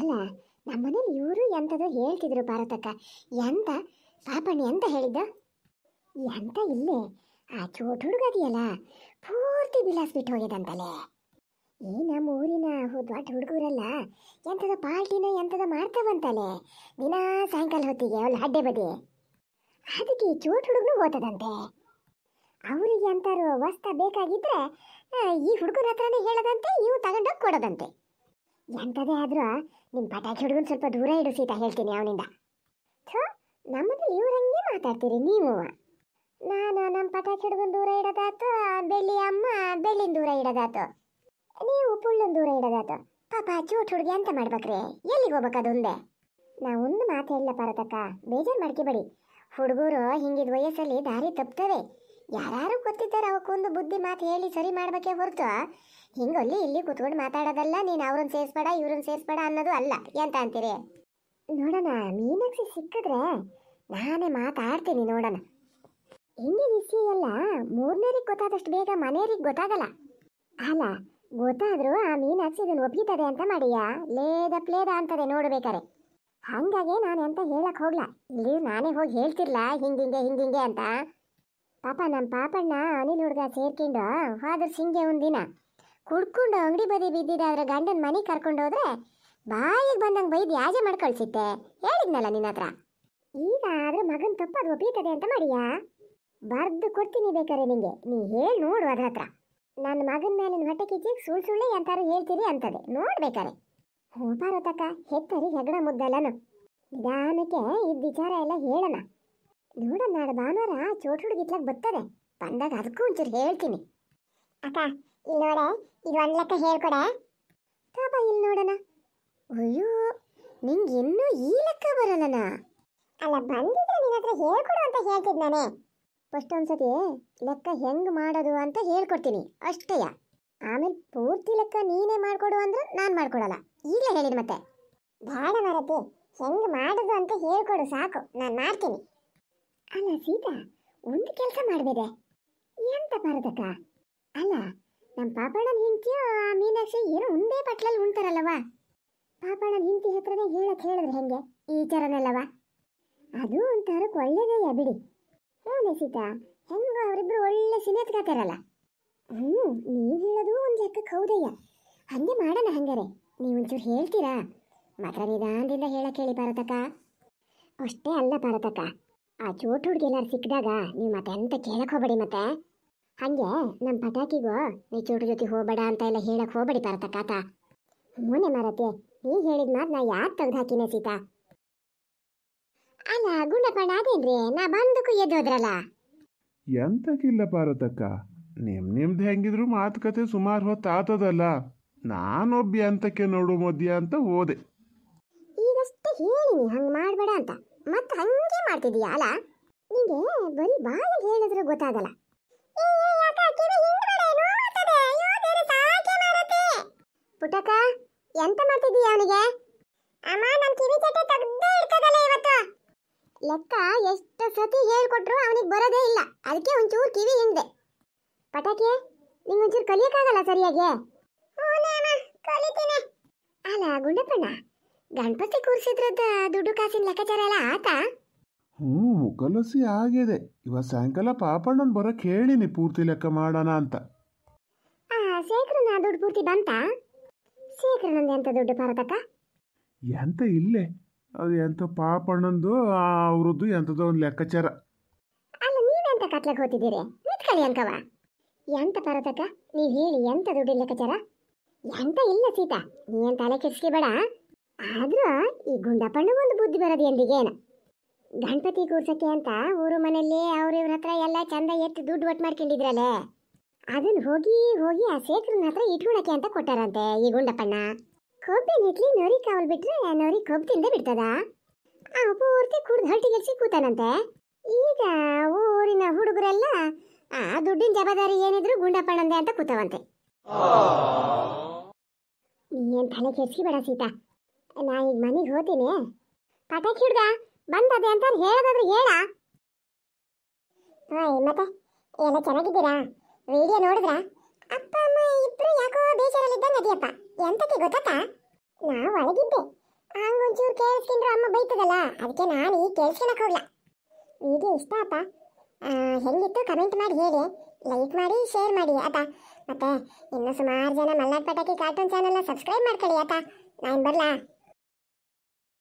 ಅಲ್ಲ ನಮ್ಮನೇಲಿ ಇವರು ಎಂಥದ್ದು ಹೇಳ್ತಿದ್ರು ಭಾರತಕ್ಕ ಎಂತ ಪಾಪಣ್ಣ ಅಂತ ಹೇಳಿದ್ದ ಎಂತ ಇಲ್ಲೇ ಆ ಚೋಟ್ ಹುಡುಗ ಪೂರ್ತಿ ಬಿಲಾಸ್ ಬಿಟ್ಟು ಹೋಗಿದಂತಲೇ ಈ ನಮ್ಮ ಊರಿನ ದೊಡ್ಡ ಹುಡುಗರಲ್ಲ ಎಂಥದ ಪಾರ್ಟಿನ ಎಂಥದ ಮಾಡ್ತಾವಂತಲೇ ದಿನಾ ಸಾಯಂಕಾಲ ಹೊತ್ತಿಗೆ ಅವಳು ಹಡ್ಡೆ ಬದಿ ಅದಕ್ಕೆ ಈ ಚೋಟ್ ಹುಡುಗನು ಹೋತದಂತೆ ಅವರಿಗೆ ಅಂತಾರು ವಸ್ತ ಬೇಕಾಗಿದ್ರೆ ಈ ಹುಡುಗರ ಹತ್ರನೇ ಹೇಳದಂತೆ ಇವು ತಗೊಂಡೋಗಿ ಕೊಡೋದಂತೆ ಎಂಥದೇ ಆದರೂ ನಿಮ್ಮ ಪಟಾಕಿ ಹುಡುಗನ ಸ್ವಲ್ಪ ದೂರ ಇಡು ಸೀತಾ ಹೇಳ್ತೀನಿ ಅವನಿಂದ ಥೋ ನಮ್ಮಲ್ಲಿ ಇವ್ರು ಹಂಗೆ ಮಾತಾಡ್ತೀರಿ ನೀವು ನಾನು ನಮ್ಮ ಪಟಾಕಿ ಹುಡುಗನ ದೂರ ಇಡೋದಾತು ಬೆಳ್ಳಿ ಅಮ್ಮ ಬೆಳ್ಳಿನ ದೂರ ಇಡೋದಾತು ನೀವು ಪುಳ್ಳನ್ ದೂರ ಇಡೋದಾತು ಪಾಪ ಚೂಟ್ ಹುಡುಗಿ ಅಂತ ಮಾಡ್ಬೇಕ್ರಿ ಎಲ್ಲಿಗೆ ಹೋಗ್ಬೇಕದು ಒಂದೇ ನಾವು ಒಂದು ಮಾತು ಹೇಳಲ್ಲ ಪರತಕ್ಕ ಬೇಜಾರು ಮಾಡ್ಕೋಬೇಡಿ ಹುಡುಗರು ಹಿಂಗಿದ ವಯಸ್ಸಲ್ಲಿ ದಾರಿ ತಪ್ತವೆ ಯಾರು ಗೊತ್ತಿದ್ದಾರೆ ಅವಕ್ಕೊಂದು ಬುದ್ಧಿ ಮಾತು ಹೇಳಿ ಸರಿ ಮಾಡ್ಬೇಕೇ ಹೊರತು ಹಿಂಗೊಲ್ಲಿ ಇಲ್ಲಿ ಕುತ್ಕೊಂಡು ಮಾತಾಡೋದಲ್ಲ ನೀನು ಅವ್ರನ್ನ ಸೇರಿಸ್ಬೇಡ ಇವ್ರನ್ನ ಸೇರಿಸ್ಬೇಡ ಅನ್ನೋದು ಅಲ್ಲ ಎಂತ ಅಂತೀರಿ ನೋಡೋಣ ಮೀನಾಕ್ಷಿ ಸಿಕ್ಕಿದ್ರೆ ನಾನೇ ಮಾತಾಡ್ತೀನಿ ನೋಡೋಣ ಹಿಂದಿನ ವಿಷಯ ಎಲ್ಲ ಮೂರನೇರಿಗೆ ಗೊತ್ತಾದಷ್ಟು ಬೇಗ ಮನೆಯವ್ರಿಗೆ ಗೊತ್ತಾಗಲ್ಲ ಅಲ್ಲ ಗೊತ್ತಾದರೂ ಆ ಮೀನಾಕ್ಷಿ ಇದನ್ನು ಒಪ್ಪಿತದೆ ಅಂತ ಮಾಡಿಯಾ ಲೇದ ಪ್ಲೇದ ಅಂತದೆ ನೋಡ್ಬೇಕಾರೆ ಹಂಗಾಗಿ ನಾನು ಎಂತ ಹೇಳಕ್ಕೆ ಹೋಗ್ಲಾ ಇಲ್ಲಿ ನಾನೇ ಹೋಗಿ ಹೇಳ್ತಿರ್ಲಾ ಹಿಂಗಿಂಗೆ ಹಿಂಗಿಂಗೆ ಅಂತ ಪಾಪ ನಮ್ಮ ಪಾಪಣ್ಣ ಅನಿಲ್ ಹುಡುಗ ಸೇರ್ಕೊಂಡು ಹೋದ್ರ ಸಿಂಗೆ ಒಂದಿನ ಕುಡ್ಕೊಂಡು ಅಂಗಡಿ ಬದಿ ಬಿದ್ದಿದ್ದಾದ್ರೆ ಗಂಡನ ಮನೆ ಕರ್ಕೊಂಡು ಹೋದ್ರೆ ಬಾಯಿಗೆ ಬಂದಂಗೆ ಬೈದು ಯಾಜೆ ಮಾಡಿ ಹೇಳಿದ್ನಲ್ಲ ನಿನ್ನ ಹತ್ರ ಈಗ ಆದ್ರೆ ಮಗನ ತಪ್ಪದು ಒಪ್ಪೀತದೆ ಅಂತ ಮಾಡಿಯಾ ಬರ್ದು ಕೊಡ್ತೀನಿ ಬೇಕಾರೆ ನಿಂಗೆ ನೀ ಹೇಳಿ ನೋಡು ಅದ್ರ ಹತ್ರ ನನ್ನ ಮಗನ ಮೇಲಿನ ಹೊಟ್ಟೆ ಕಿಚ್ಚಿಗೆ ಸುಳ್ಳು ಸುಳ್ಳು ಅಂತಾರು ಹೇಳ್ತೀರಿ ಅಂತದೆ ನೋಡ್ಬೇಕಾರೆ ತಕ್ಕ ಹೆತ್ತರಿ ಹೆಗಡ ಮುದ್ದಲ್ಲನು ನಿಧಾನಕ್ಕೆ ಈ ವಿಚಾರ ಎಲ್ಲ ಹೇಳೋಣ ನೋಡಣ ಭಾನುವಾರ ಚೋಟ್ ಹುಡುಗಿತ್ಲಾಗ ಬರ್ತದೆ ಬಂದಾಗ ಅದಕ್ಕೂ ಒಂಚೂರು ಹೇಳ್ತೀನಿ ಅಕ್ಕ ಇಲ್ಲಿ ನೋಡ ಇದು ಒಂದು ಲೆಕ್ಕ ಹೇಳ್ಕೊಡ ತಾಪ ಇಲ್ಲಿ ನೋಡೋಣ ಅಯ್ಯೋ ನಿಂಗೆ ಇನ್ನೂ ಈ ಲೆಕ್ಕ ಬರಲ್ಲನ ಅಲ್ಲ ಬಂದಿದ್ರೆ ನಿನ್ನ ಹತ್ರ ಹೇಳ್ಕೊಡು ಅಂತ ಹೇಳ್ತಿದ್ ನಾನೇ ಫಸ್ಟ್ ಒಂದ್ಸತಿ ಲೆಕ್ಕ ಹೆಂಗೆ ಮಾಡೋದು ಅಂತ ಹೇಳ್ಕೊಡ್ತೀನಿ ಅಷ್ಟೇಯ ಆಮೇಲೆ ಪೂರ್ತಿ ಲೆಕ್ಕ ನೀನೇ ಮಾಡಿಕೊಡು ಅಂದ್ರೆ ನಾನು ಮಾಡ್ಕೊಡಲ್ಲ ಈಗಲೇ ಹೇಳಿದ ಮತ್ತೆ ಬೇಡ ಮಾರತಿ ಹೆಂಗೆ ಮಾಡೋದು ಅಂತ ಹೇಳ್ಕೊಡು ಸಾಕು ನಾನು ಮಾಡ್ತೀನಿ ಅಲ್ಲ ಸೀತಾ ಒಂದು ಕೆಲಸ ಮಾಡಬೇಡ ಎಂತ ಭಾರತಕ್ಕ ಅಲ್ಲ ನಮ್ಮ ಪಾಪಣ್ಣನ ಹಿಂತಿಯೋ ಆ ಮೀನಾಕ್ಷಿ ಏನೋ ಒಂದೇ ಬಟ್ಟಲಲ್ಲಿ ಉಣ್ತಾರಲ್ಲವಾ ಪಾಪಣ್ಣನ ಹಿಂತಿ ಹತ್ರನೇ ಹೇಳಕ್ಕೆ ಹೇಳಿದ್ರೆ ಹೆಂಗೆ ಈ ಥರನಲ್ಲವ ಅದು ಒಂಥರಕ್ಕೆ ಒಳ್ಳೇದೇ ಬಿಡಿ ಹ್ಞೂ ಸೀತಾ ಹೆಂಗೋ ಅವರಿಬ್ಬರು ಒಳ್ಳೆ ಸಿನೇತ್ಕಾತಾರಲ್ಲ ಹ್ಞೂ ನೀವು ಹೇಳೋದು ಒಂದು ಲೆಕ್ಕಕ್ಕೆ ಹೌದಯ್ಯ ಹಂಗೆ ಮಾಡೋಣ ಹಂಗಾರೆ ನೀವು ಒಂಚೂರು ಹೇಳ್ತೀರಾ ಮಾತ್ರ ನಿಧಾನದಿಂದ ಹೇಳಕ್ಕೆ ಹೇಳಿ ಭಾರತಕ್ಕ ಅಷ್ಟೇ ಅಲ್ಲ ಭಾರತಕ್ಕ ಆ ಚೋಟ್ ಹುಡುಗಿ ಎಲ್ಲಾರು ಸಿಕ್ಕಿದಾಗ ನೀವು ಮತ್ತೆ ಎಂತ ಕೇಳಕ್ ಹೋಗ್ಬೇಡಿ ಮತ್ತೆ ಹಂಗೆ ನಮ್ಮ ಪಟಾಕಿಗೂ ನೀ ಚೋಟು ಜೊತೆ ಹೋಗ್ಬೇಡ ಅಂತ ಎಲ್ಲ ಹೇಳಕ್ ಹೋಗ್ಬೇಡಿ ಪರತ ಕಾತ ಮೂನೆ ಮಾರತಿ ನೀ ಹೇಳಿದ ಮಾತು ನಾ ಯಾಕೆ ತೆಗ್ದು ಹಾಕಿನ ಸೀತಾ ಅಲ್ಲ ಗುಣಪಣ ಅದೇನ್ರಿ ನಾ ಬಂದಕ್ಕೂ ಎದ್ದೋದ್ರಲ್ಲ ಎಂತಕ್ಕಿಲ್ಲ ಪಾರತಕ್ಕ ನಿಮ್ ನಿಮ್ದು ಹೆಂಗಿದ್ರು ಮಾತುಕತೆ ಸುಮಾರು ಹೊತ್ತು ಆತದಲ್ಲ ಅಂತಕ್ಕೆ ನೋಡು ಮದ್ಯ ಅಂತ ಹೋದೆ ಈಗಷ್ಟೇ ಹೇಳಿನಿ ಹಂಗೆ ಮಾಡಬೇಡ ಅಂತ ಅಂತ ಹಂಗೆ ಮಾಡ್ತಿದೀಯ ಅಲ್ಲ ನಿಂಗೆ ಬರೀ ಬಾಯಿಗೆ ಹೇಳಿದ್ರು ಗೊತ್ತಾಗಲ್ಲ ಪುಟಕ ಎಂತ ಮಾಡ್ತಿದೀಯ ಅವನಿಗೆ ಅಮ್ಮ ನನ್ ಕಿವಿ ಚಟ್ಟೆ ತೆಗ್ದೇ ಇರ್ತದಲ್ಲ ಇವತ್ತು ಲೆಕ್ಕ ಎಷ್ಟು ಸತಿ ಹೇಳ್ಕೊಟ್ರು ಅವನಿಗೆ ಬರೋದೇ ಇಲ್ಲ ಅದಕ್ಕೆ ಒಂಚೂರು ಕಿವಿ ಹಿಂದೆ ಪಟಾಕಿ ನಿಂಗೆ ಒಂಚೂರು ಕಲಿಯಕ್ಕಾಗಲ್ಲ ಸರಿಯಾಗಿ ಅಮ್ಮ ಕಲಿತೀನಿ ಅಲ್ಲ ಗುಂಡಪ್ಪಣ್ಣ ಗಣಪತಿ ಕೂರಿಸಿದ್ರದ ದುಡ್ಡು ಕಾಸಿನ ಲೆಕ್ಕಾಚಾರ ಎಲ್ಲ ಆತಾ ಹ್ಞೂ ಮುಖಲಸಿ ಆಗಿದೆ ಇವ ಸಾಯಂಕಾಲ ಪಾಪಣ್ಣನ ಬರಕ್ಕೆ ಹೇಳಿನಿ ಪೂರ್ತಿ ಲೆಕ್ಕ ಮಾಡೋಣ ಅಂತ ಆ ಶೇಖರನ ದುಡ್ಡು ಪೂರ್ತಿ ಬಂತ ಶೇಖರನಂದು ಎಂತ ದುಡ್ಡು ಭಾರತಕ್ಕ ಎಂತ ಇಲ್ಲೇ ಅದು ಎಂತ ಪಾಪಣ್ಣಂದು ಅವ್ರದ್ದು ಎಂಥದೋ ಒಂದು ಲೆಕ್ಕಾಚಾರ ಅಲ್ಲ ನೀವೆಂತ ಕತ್ಲಕ್ಕೆ ಹೋಗ್ತಿದ್ದೀರಿ ನಿಂತ್ಕೊಳ್ಳಿ ಅಂಕವ ಎಂತ ಭಾರತಕ್ಕ ನೀವು ಹೇಳಿ ಎಂತ ದುಡ್ಡು ಲೆಕ್ಕಾಚಾರ ಎಂತ ಇಲ್ಲ ಸೀತಾ ಎಂತ ತಲೆ ಕೆಡಿಸ್ಕೋಬೇಡ ಆದ್ರ ಈ ಗುಂಡಪ್ಪಣ್ಣ ಒಂದು ಬುದ್ಧಿ ಬರೋದು ಎಂದಿಗೇನ ಗಣಪತಿ ಕೂರ್ಸಕ್ಕೆ ಅಂತ ಊರು ಮನೆಯಲ್ಲಿ ಅವ್ರ ಇವ್ರ ಹತ್ರ ಎಲ್ಲ ಚಂದ ಎತ್ತು ದುಡ್ಡು ಒಟ್ಟು ಮಾಡ್ಕೊಂಡಿದ್ರಲ್ಲ ಅದನ್ನ ಹೋಗಿ ಹೋಗಿ ಆ ಸೇಕ್ರನ ಹತ್ರ ಇಟ್ಕೊಳಕ್ಕೆ ಅಂತ ಕೊಟ್ಟಾರಂತೆ ಈ ಗುಂಡಪ್ಪಣ್ಣ ಕೊಬ್ಬೆ ನಿಟ್ಲಿ ನೊರಿ ಕಾವಲ್ ಬಿಟ್ರೆ ನೊರಿ ಕೊಬ್ಬು ತಿಂದ ಬಿಡ್ತದ ಆ ಪೂರ್ತಿ ಕುಡ್ದು ಹಟ್ಟಿಗೆಲ್ಸಿ ಕೂತಾನಂತೆ ಈಗ ಊರಿನ ಹುಡುಗರೆಲ್ಲ ಆ ದುಡ್ಡಿನ ಜವಾಬ್ದಾರಿ ಏನಿದ್ರು ಗುಂಡಪ್ಪಣ್ಣಂದೆ ಅಂತ ಕೂತವಂತೆ ನೀನ್ ತಲೆ ಕೆಡ್ಸ್ಕಿ ಬೇಡ ಸೀತಾ ನಾ ಈಗ ಮನೆಗೆ ಹೋತೀನಿ ಪಟಾಕಿ ಹುಡ್ಗ ಬಂದದೆ ಅಂತ ಹೇಳೋದಾದ್ರೆ ಹೇಳ ಹಾಯ್ ಮತ್ತೆ ಎಲ್ಲ ಚೆನ್ನಾಗಿದ್ದೀರಾ ವಿಡಿಯೋ ನೋಡಿದ್ರಾ ಅಪ್ಪ ಅಮ್ಮ ಇಬ್ರು ಯಾಕೋ ಬೇಜಾರಲ್ಲಿದ್ದಂಗೆ ಅದಿಯಪ್ಪ ಎಂತಕ್ಕೆ ಗೊತ್ತಾ ನಾ ಒಳಗಿದ್ದೆ ಹಂಗೊಂಚೂರು ಕೇಳಿಸ್ಕೊಂಡ್ರೆ ಅಮ್ಮ ಬೈತದಲ್ಲ ಅದಕ್ಕೆ ನಾನು ಈಗ ಕೇಳಿಸ್ಕೊಳಕ್ ಹೋಗ್ಲ ವಿಡಿಯೋ ಇಷ್ಟ ಅಪ್ಪ ಹೆಂಗಿತ್ತು ಕಮೆಂಟ್ ಮಾಡಿ ಹೇಳಿ ಲೈಕ್ ಮಾಡಿ ಶೇರ್ ಮಾಡಿ ಆತ ಮತ್ತೆ ಇನ್ನು ಸುಮಾರು ಜನ ಮಲ್ನಾಡ್ ಪಟಾಕಿ ಕಾರ್ಟೂನ್ ಚಾನಲ್ನ ಸಬ್ಸ್ಕ್ರೈಬ್ ಮಾಡ್ಕೊಳ್ಳಿ ಆತ ನಾನು ಬರಲಾ